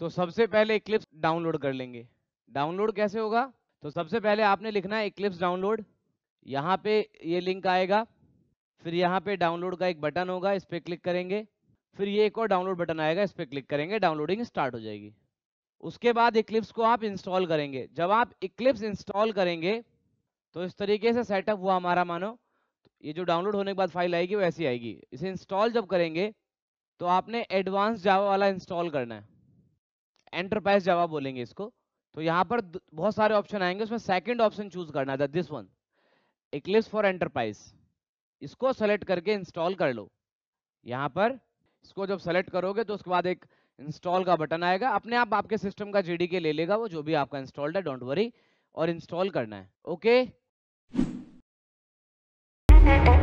तो सबसे पहले इक्लिप्स डाउनलोड कर लेंगे डाउनलोड कैसे होगा तो सबसे पहले आपने लिखना है इक्लिप्स डाउनलोड यहाँ पे ये लिंक आएगा फिर यहाँ पे डाउनलोड का एक बटन होगा इस पर क्लिक करेंगे फिर ये एक और डाउनलोड बटन आएगा इस पर क्लिक करेंगे डाउनलोडिंग स्टार्ट हो जाएगी उसके बाद इक्लिप्स को आप इंस्टॉल करेंगे जब आप इक्लिप्स इंस्टॉल करेंगे तो इस तरीके से सेटअप हुआ हमारा मानो ये जो डाउनलोड होने के बाद फाइल आएगी वो ऐसी आएगी इसे इंस्टॉल जब करेंगे तो आपने एडवांस जावा वाला इंस्टॉल करना है एंटरप्राइज जावा बोलेंगे इसको तो यहाँ पर बहुत सारे ऑप्शन आएंगे उसमें सेकंड ऑप्शन चूज करना था this one Eclipse for enterprise इसको सेलेक्ट करके इंस्टॉल कर लो यहाँ पर इसको जब सेलेक्ट करोगे तो उसके बाद एक इंस्टॉल का बटन आएगा अपने आप आपके सिस्टम का जी ले लेगा वो जो भी आपका इंस्टॉल्ड है डोंट वरी और इंस्टॉल करना है ओके okay?